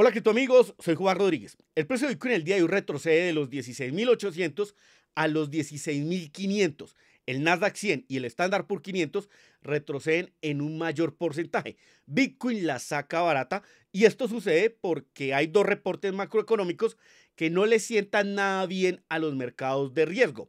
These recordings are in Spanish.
Hola, tu amigos, soy Juan Rodríguez. El precio de Bitcoin el día de hoy retrocede de los 16.800 a los 16.500. El Nasdaq 100 y el Standard por 500 retroceden en un mayor porcentaje. Bitcoin la saca barata y esto sucede porque hay dos reportes macroeconómicos que no le sientan nada bien a los mercados de riesgo.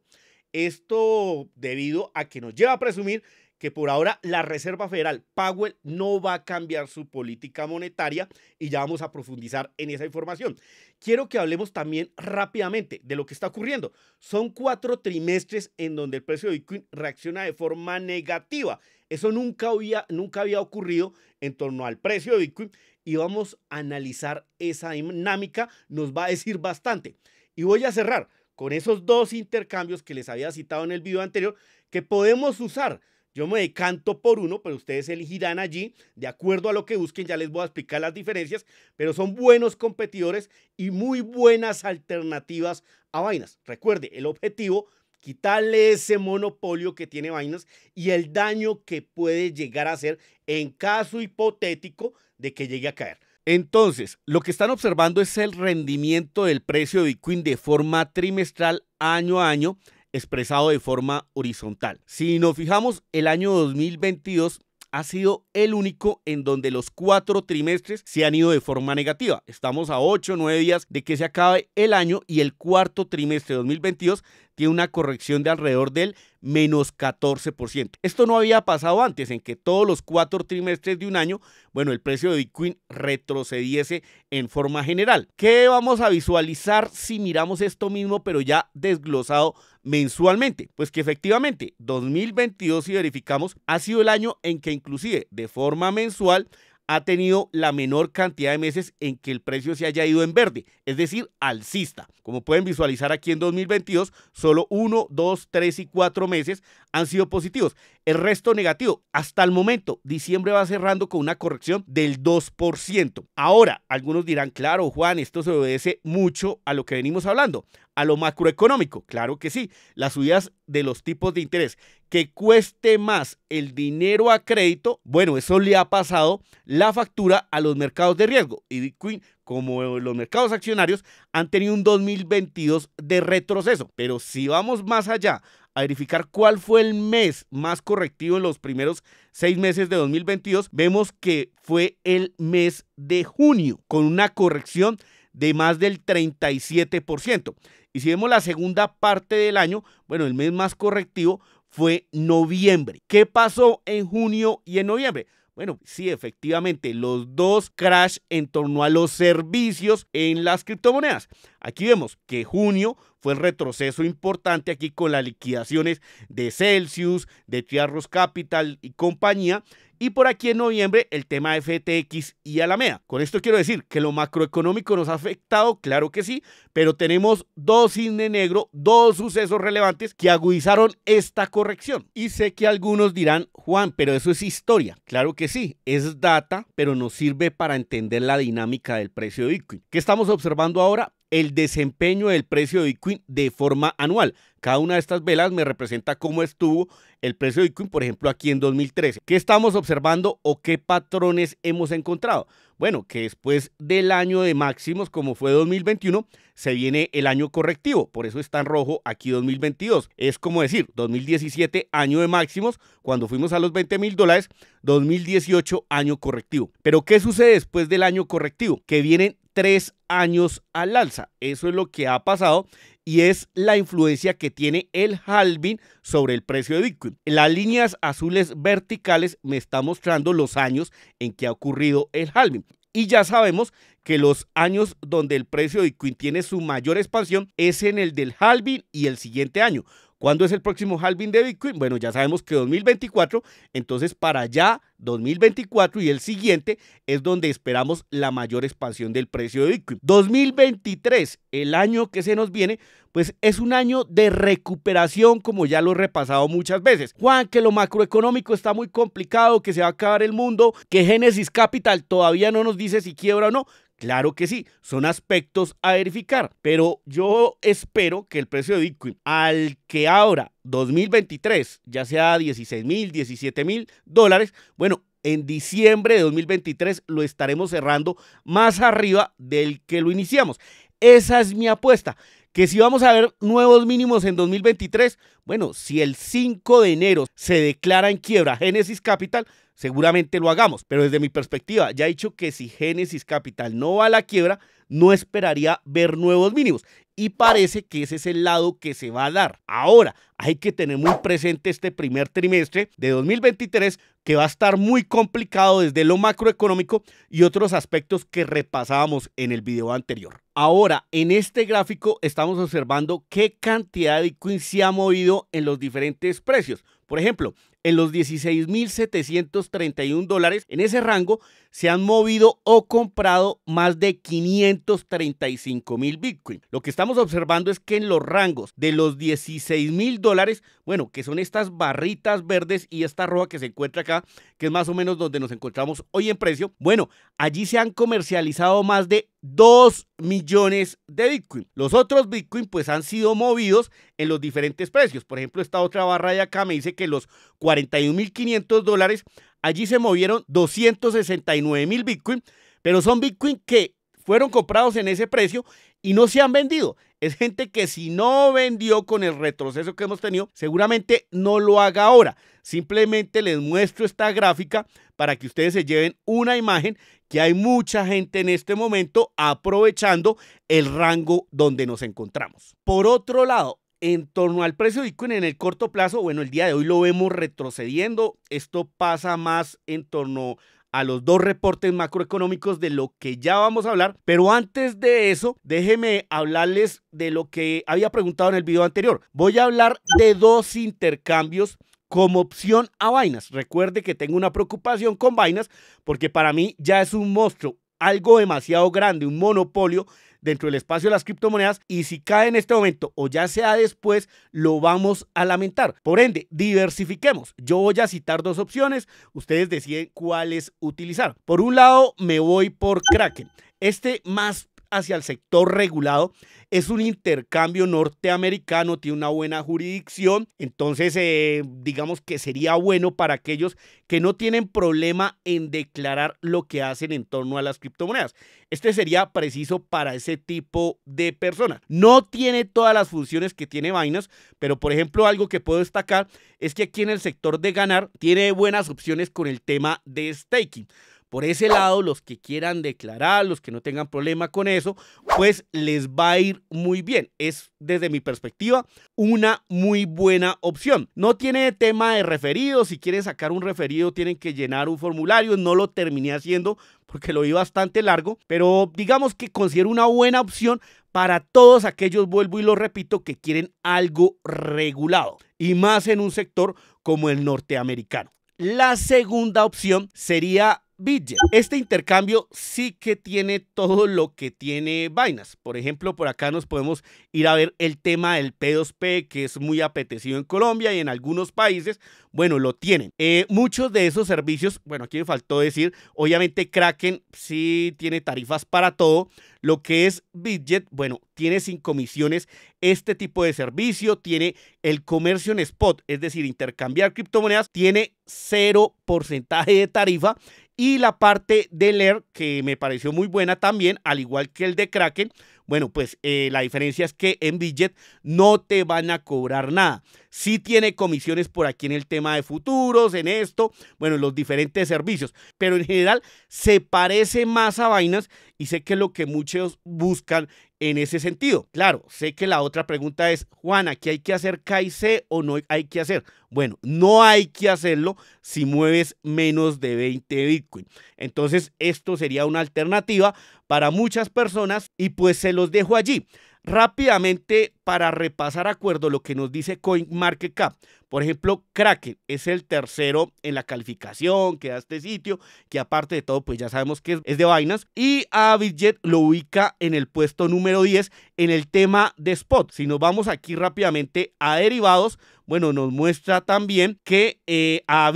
Esto debido a que nos lleva a presumir que por ahora la Reserva Federal, Powell, no va a cambiar su política monetaria y ya vamos a profundizar en esa información. Quiero que hablemos también rápidamente de lo que está ocurriendo. Son cuatro trimestres en donde el precio de Bitcoin reacciona de forma negativa. Eso nunca había, nunca había ocurrido en torno al precio de Bitcoin y vamos a analizar esa dinámica. Nos va a decir bastante. Y voy a cerrar con esos dos intercambios que les había citado en el video anterior que podemos usar yo me decanto por uno, pero ustedes elegirán allí, de acuerdo a lo que busquen, ya les voy a explicar las diferencias, pero son buenos competidores y muy buenas alternativas a vainas. Recuerde, el objetivo, quitarle ese monopolio que tiene vainas y el daño que puede llegar a hacer en caso hipotético de que llegue a caer. Entonces, lo que están observando es el rendimiento del precio de Bitcoin de forma trimestral, año a año, expresado de forma horizontal. Si nos fijamos, el año 2022 ha sido el único en donde los cuatro trimestres se han ido de forma negativa. Estamos a ocho o 9 días de que se acabe el año y el cuarto trimestre de 2022 una corrección de alrededor del menos 14%. Esto no había pasado antes, en que todos los cuatro trimestres de un año, bueno, el precio de Bitcoin retrocediese en forma general. ¿Qué vamos a visualizar si miramos esto mismo, pero ya desglosado mensualmente? Pues que efectivamente 2022, si verificamos, ha sido el año en que inclusive de forma mensual ha tenido la menor cantidad de meses en que el precio se haya ido en verde, es decir, alcista. Como pueden visualizar aquí en 2022, solo uno, dos, 3 y cuatro meses han sido positivos. El resto negativo. Hasta el momento, diciembre va cerrando con una corrección del 2%. Ahora, algunos dirán, claro, Juan, esto se obedece mucho a lo que venimos hablando, a lo macroeconómico. Claro que sí, las subidas de los tipos de interés. Que cueste más el dinero a crédito, bueno, eso le ha pasado la factura a los mercados de riesgo. Y Bitcoin, como los mercados accionarios, han tenido un 2022 de retroceso. Pero si vamos más allá a verificar cuál fue el mes más correctivo en los primeros seis meses de 2022, vemos que fue el mes de junio, con una corrección de más del 37%. Y si vemos la segunda parte del año, bueno, el mes más correctivo fue noviembre. ¿Qué pasó en junio y en noviembre? Bueno, sí, efectivamente, los dos crash en torno a los servicios en las criptomonedas. Aquí vemos que junio fue el retroceso importante aquí con las liquidaciones de Celsius, de Tiarros Capital y compañía y por aquí en noviembre el tema FTX y Alameda. Con esto quiero decir que lo macroeconómico nos ha afectado, claro que sí, pero tenemos dos cisnes negro, dos sucesos relevantes que agudizaron esta corrección. Y sé que algunos dirán, Juan, pero eso es historia. Claro que sí, es data, pero nos sirve para entender la dinámica del precio de Bitcoin. ¿Qué estamos observando ahora? el desempeño del precio de Bitcoin de forma anual. Cada una de estas velas me representa cómo estuvo el precio de Bitcoin, por ejemplo, aquí en 2013. ¿Qué estamos observando o qué patrones hemos encontrado? Bueno, que después del año de máximos, como fue 2021, se viene el año correctivo. Por eso está en rojo aquí 2022. Es como decir, 2017, año de máximos, cuando fuimos a los 20 mil dólares, 2018, año correctivo. Pero ¿qué sucede después del año correctivo? Que vienen tres años al alza. Eso es lo que ha pasado y es la influencia que tiene el halving sobre el precio de Bitcoin. Las líneas azules verticales me está mostrando los años en que ha ocurrido el halving. Y ya sabemos que los años donde el precio de Bitcoin tiene su mayor expansión es en el del halving y el siguiente año. ¿Cuándo es el próximo halving de Bitcoin? Bueno, ya sabemos que 2024, entonces para allá 2024 y el siguiente es donde esperamos la mayor expansión del precio de Bitcoin. 2023, el año que se nos viene, pues es un año de recuperación, como ya lo he repasado muchas veces. Juan, que lo macroeconómico está muy complicado, que se va a acabar el mundo, que Genesis Capital todavía no nos dice si quiebra o no. Claro que sí, son aspectos a verificar, pero yo espero que el precio de Bitcoin al que ahora 2023 ya sea 16 mil, 17 mil dólares, bueno, en diciembre de 2023 lo estaremos cerrando más arriba del que lo iniciamos. Esa es mi apuesta. Que si vamos a ver nuevos mínimos en 2023, bueno, si el 5 de enero se declara en quiebra Genesis Capital, Seguramente lo hagamos, pero desde mi perspectiva, ya he dicho que si Génesis Capital no va a la quiebra, no esperaría ver nuevos mínimos. Y parece que ese es el lado que se va a dar. Ahora, hay que tener muy presente este primer trimestre de 2023 que va a estar muy complicado desde lo macroeconómico y otros aspectos que repasábamos en el video anterior. Ahora, en este gráfico estamos observando qué cantidad de Bitcoin se ha movido en los diferentes precios. Por ejemplo, en los 16.731 dólares. En ese rango se han movido o comprado más de 535 mil Bitcoin. Lo que estamos observando es que en los rangos de los 16 mil dólares, bueno, que son estas barritas verdes y esta roja que se encuentra acá, que es más o menos donde nos encontramos hoy en precio, bueno, allí se han comercializado más de 2 millones de Bitcoin. Los otros Bitcoin pues han sido movidos en los diferentes precios. Por ejemplo, esta otra barra de acá me dice que los 41.500 dólares Allí se movieron 269 mil Bitcoin, pero son Bitcoin que fueron comprados en ese precio y no se han vendido. Es gente que si no vendió con el retroceso que hemos tenido, seguramente no lo haga ahora. Simplemente les muestro esta gráfica para que ustedes se lleven una imagen que hay mucha gente en este momento aprovechando el rango donde nos encontramos. Por otro lado, en torno al precio de Bitcoin en el corto plazo, bueno, el día de hoy lo vemos retrocediendo. Esto pasa más en torno a los dos reportes macroeconómicos de lo que ya vamos a hablar. Pero antes de eso, déjeme hablarles de lo que había preguntado en el video anterior. Voy a hablar de dos intercambios como opción a vainas. Recuerde que tengo una preocupación con vainas porque para mí ya es un monstruo, algo demasiado grande, un monopolio dentro del espacio de las criptomonedas y si cae en este momento o ya sea después, lo vamos a lamentar. Por ende, diversifiquemos. Yo voy a citar dos opciones, ustedes deciden cuáles utilizar. Por un lado, me voy por Kraken. Este más hacia el sector regulado. Es un intercambio norteamericano, tiene una buena jurisdicción, entonces eh, digamos que sería bueno para aquellos que no tienen problema en declarar lo que hacen en torno a las criptomonedas. Este sería preciso para ese tipo de personas. No tiene todas las funciones que tiene Binance, pero por ejemplo algo que puedo destacar es que aquí en el sector de ganar tiene buenas opciones con el tema de staking. Por ese lado, los que quieran declarar, los que no tengan problema con eso, pues les va a ir muy bien. Es, desde mi perspectiva, una muy buena opción. No tiene tema de referido. Si quieren sacar un referido, tienen que llenar un formulario. No lo terminé haciendo porque lo vi bastante largo, pero digamos que considero una buena opción para todos aquellos, vuelvo y lo repito, que quieren algo regulado, y más en un sector como el norteamericano. La segunda opción sería Bidget. Este intercambio sí que tiene todo lo que tiene vainas. Por ejemplo, por acá nos podemos ir a ver el tema del P2P, que es muy apetecido en Colombia y en algunos países. Bueno, lo tienen. Eh, muchos de esos servicios, bueno, aquí me faltó decir, obviamente Kraken sí tiene tarifas para todo. Lo que es Bidget, bueno, tiene sin comisiones este tipo de servicio, tiene el comercio en spot, es decir, intercambiar criptomonedas, tiene cero porcentaje de tarifa y la parte de leer que me pareció muy buena también, al igual que el de Kraken, bueno, pues eh, la diferencia es que en Billet no te van a cobrar nada. Sí tiene comisiones por aquí en el tema de futuros, en esto, bueno, en los diferentes servicios, pero en general se parece más a vainas y sé que es lo que muchos buscan en ese sentido. Claro, sé que la otra pregunta es, Juana, ¿qué hay que hacer C o no hay que hacer? Bueno, no hay que hacerlo si mueves menos de 20 Bitcoin. Entonces, esto sería una alternativa para muchas personas y pues se los dejo allí. Rápidamente para repasar acuerdo lo que nos dice CoinMarketCap. Por ejemplo, Kraken es el tercero en la calificación que da este sitio, que aparte de todo, pues ya sabemos que es de vainas Y a lo ubica en el puesto número 10 en el tema de spot. Si nos vamos aquí rápidamente a derivados, bueno, nos muestra también que eh, a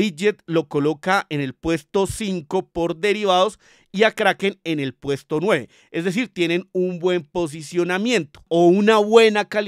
lo coloca en el puesto 5 por derivados y a Kraken en el puesto 9. Es decir, tienen un buen posicionamiento o una buena calificación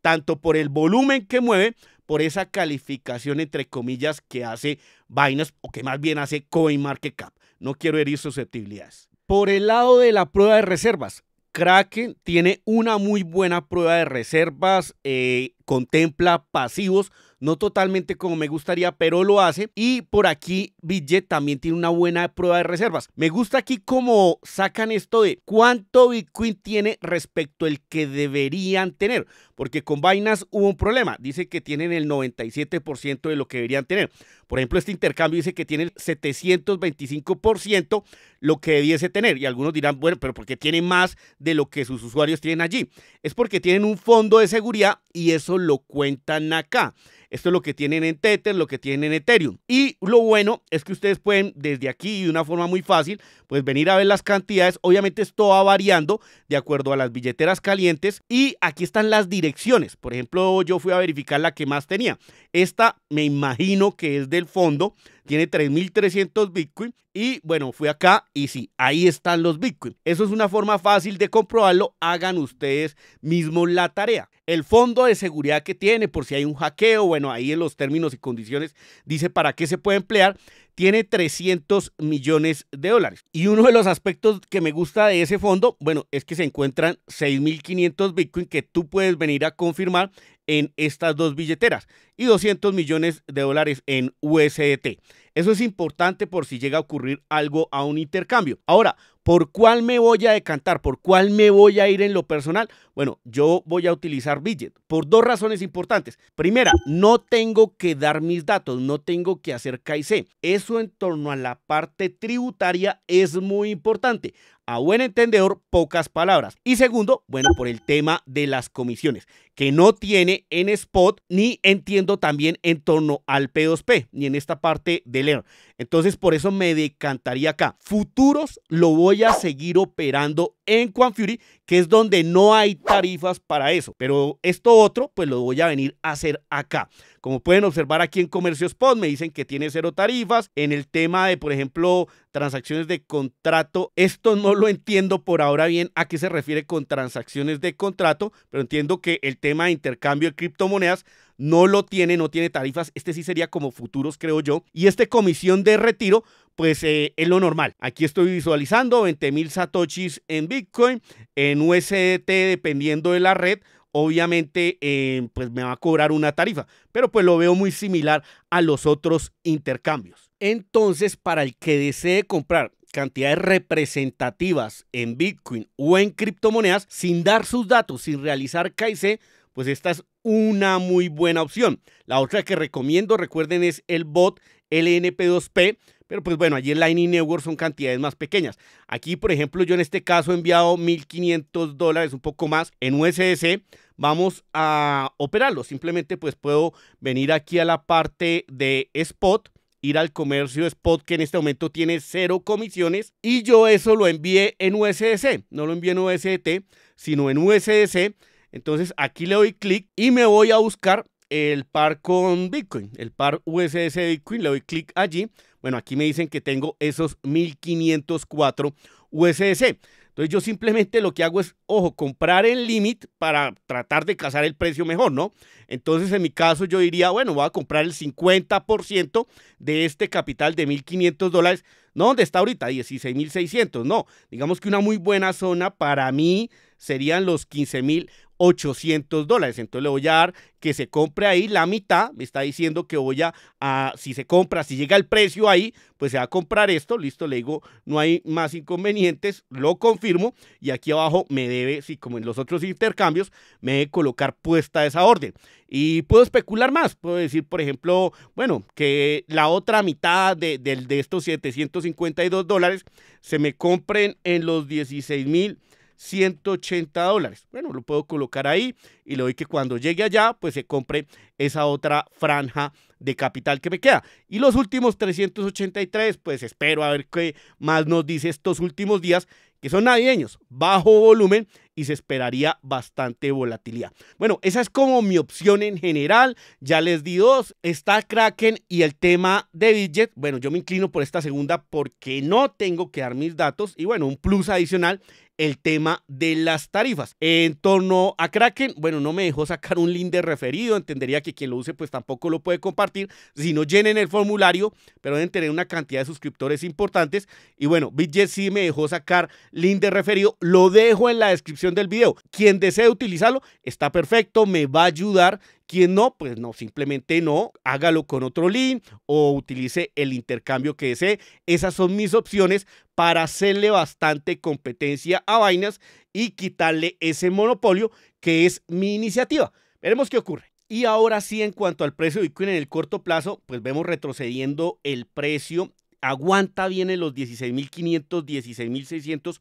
tanto por el volumen que mueve, por esa calificación entre comillas que hace Binance o que más bien hace CoinMarketCap. No quiero herir susceptibilidades. Por el lado de la prueba de reservas, Kraken tiene una muy buena prueba de reservas. Eh, contempla pasivos, no totalmente como me gustaría, pero lo hace. Y por aquí Bidget también tiene una buena prueba de reservas. Me gusta aquí cómo sacan esto de cuánto Bitcoin tiene respecto al que deberían tener, porque con Binance hubo un problema. Dice que tienen el 97% de lo que deberían tener. Por ejemplo, este intercambio dice que tiene el 725% lo que debiese tener. Y algunos dirán, bueno, pero porque tienen más de lo que sus usuarios tienen allí? Es porque tienen un fondo de seguridad y eso lo cuentan acá. Esto es lo que tienen en Tether, lo que tienen en Ethereum. Y lo bueno es que ustedes pueden desde aquí de una forma muy fácil, pues venir a ver las cantidades. Obviamente esto va variando de acuerdo a las billeteras calientes y aquí están las direcciones. Por ejemplo, yo fui a verificar la que más tenía. Esta me imagino que es del fondo, tiene 3300 Bitcoin y bueno, fui acá y sí, ahí están los Bitcoin. Eso es una forma fácil de comprobarlo, hagan ustedes mismos la tarea. El fondo de seguridad que tiene por si hay un hackeo, bueno, ahí en los términos y condiciones dice para qué se puede emplear, tiene 300 millones de dólares. Y uno de los aspectos que me gusta de ese fondo, bueno, es que se encuentran 6.500 Bitcoin que tú puedes venir a confirmar en estas dos billeteras y 200 millones de dólares en USDT. Eso es importante por si llega a ocurrir algo a un intercambio. Ahora, ¿por cuál me voy a decantar? ¿Por cuál me voy a ir en lo personal? Bueno, yo voy a utilizar Bidget por dos razones importantes. Primera, no tengo que dar mis datos, no tengo que hacer KIC. Eso en torno a la parte tributaria es muy importante. A buen entendedor, pocas palabras. Y segundo, bueno, por el tema de las comisiones, que no tiene en spot ni entiendo también en torno al P2P ni en esta parte del leer Entonces, por eso me decantaría acá. Futuros lo voy a seguir operando en Fury, que es donde no hay tarifas para eso. Pero esto otro, pues lo voy a venir a hacer acá. Como pueden observar aquí en Comercio Spot, me dicen que tiene cero tarifas. En el tema de, por ejemplo, transacciones de contrato, esto no lo entiendo por ahora bien a qué se refiere con transacciones de contrato, pero entiendo que el tema de intercambio de criptomonedas no lo tiene, no tiene tarifas. Este sí sería como futuros, creo yo. Y este comisión de retiro, pues eh, es lo normal. Aquí estoy visualizando 20,000 mil satoshis en Bitcoin, en USDT, dependiendo de la red. Obviamente, eh, pues me va a cobrar una tarifa, pero pues lo veo muy similar a los otros intercambios. Entonces, para el que desee comprar cantidades representativas en Bitcoin o en criptomonedas sin dar sus datos, sin realizar KYC, pues esta es una muy buena opción. La otra que recomiendo, recuerden, es el bot LNP2P. Pero pues bueno, allí en Lightning Network son cantidades más pequeñas. Aquí, por ejemplo, yo en este caso he enviado 1.500 dólares, un poco más, en USDC. Vamos a operarlo. Simplemente pues puedo venir aquí a la parte de Spot, ir al comercio Spot que en este momento tiene cero comisiones. Y yo eso lo envié en USDC. No lo envié en USDT, sino en USDC. Entonces aquí le doy clic y me voy a buscar el par con Bitcoin, el par USS Bitcoin, le doy clic allí. Bueno, aquí me dicen que tengo esos 1504 USS. Entonces yo simplemente lo que hago es, ojo, comprar el límite para tratar de cazar el precio mejor, ¿no? Entonces en mi caso yo diría, bueno, voy a comprar el 50% de este capital de 1.500 dólares, no ¿Dónde está ahorita, 16.600, no. Digamos que una muy buena zona para mí serían los 15.000 800 dólares. Entonces le voy a dar que se compre ahí la mitad. Me está diciendo que voy a, si se compra, si llega el precio ahí, pues se va a comprar esto. Listo, le digo, no hay más inconvenientes. Lo confirmo. Y aquí abajo me debe, si como en los otros intercambios, me debe colocar puesta esa orden. Y puedo especular más. Puedo decir, por ejemplo, bueno, que la otra mitad de, de estos 752 dólares se me compren en los 16 mil. 180 dólares. Bueno, lo puedo colocar ahí y le doy que cuando llegue allá, pues se compre esa otra franja de capital que me queda. Y los últimos 383, pues espero a ver qué más nos dice estos últimos días, que son navideños, bajo volumen y se esperaría bastante volatilidad. Bueno, esa es como mi opción en general. Ya les di dos, está Kraken y el tema de Bidget. Bueno, yo me inclino por esta segunda porque no tengo que dar mis datos y bueno, un plus adicional el tema de las tarifas. En torno a Kraken, bueno, no me dejó sacar un link de referido, entendería que quien lo use pues tampoco lo puede compartir, si no llenen el formulario, pero deben tener una cantidad de suscriptores importantes. Y bueno, BitJet sí me dejó sacar link de referido, lo dejo en la descripción del video. Quien desee utilizarlo, está perfecto, me va a ayudar quien no, pues no, simplemente no, hágalo con otro link o utilice el intercambio que desee. Esas son mis opciones para hacerle bastante competencia a Vainas y quitarle ese monopolio que es mi iniciativa. Veremos qué ocurre. Y ahora sí, en cuanto al precio de Bitcoin en el corto plazo, pues vemos retrocediendo el precio. Aguanta bien en los 16.500, 16.600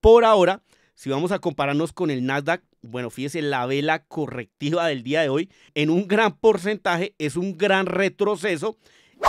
por ahora. Si vamos a compararnos con el Nasdaq, bueno, fíjese, la vela correctiva del día de hoy en un gran porcentaje es un gran retroceso.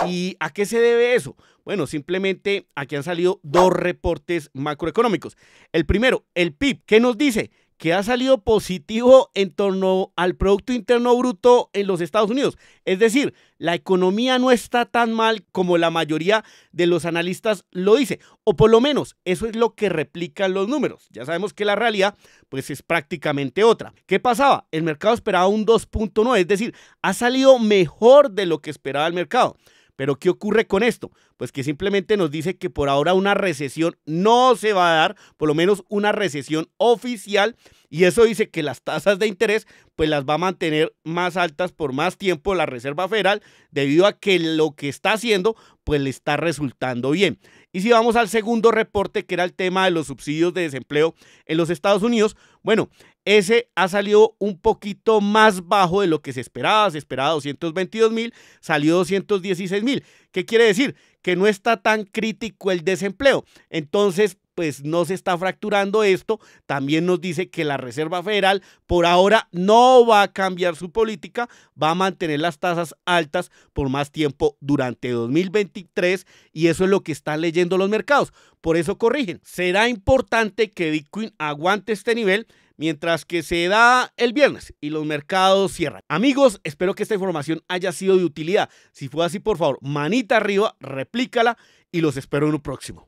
¿Y a qué se debe eso? Bueno, simplemente aquí han salido dos reportes macroeconómicos. El primero, el PIB, ¿qué nos dice que ha salido positivo en torno al Producto Interno Bruto en los Estados Unidos. Es decir, la economía no está tan mal como la mayoría de los analistas lo dice, o por lo menos eso es lo que replican los números. Ya sabemos que la realidad pues es prácticamente otra. ¿Qué pasaba? El mercado esperaba un 2.9, es decir, ha salido mejor de lo que esperaba el mercado. Pero ¿qué ocurre con esto? Pues que simplemente nos dice que por ahora una recesión no se va a dar, por lo menos una recesión oficial, y eso dice que las tasas de interés pues las va a mantener más altas por más tiempo la Reserva Federal debido a que lo que está haciendo pues le está resultando bien. Y si vamos al segundo reporte, que era el tema de los subsidios de desempleo en los Estados Unidos, bueno, ese ha salido un poquito más bajo de lo que se esperaba. Se esperaba 222 mil, salió 216 mil. ¿Qué quiere decir? Que no está tan crítico el desempleo. Entonces, pues no se está fracturando esto. También nos dice que la Reserva Federal por ahora no va a cambiar su política, va a mantener las tasas altas por más tiempo durante 2023 y eso es lo que están leyendo los mercados. Por eso corrigen. Será importante que Bitcoin aguante este nivel mientras que se da el viernes y los mercados cierran. Amigos, espero que esta información haya sido de utilidad. Si fue así, por favor, manita arriba, replícala y los espero en un próximo.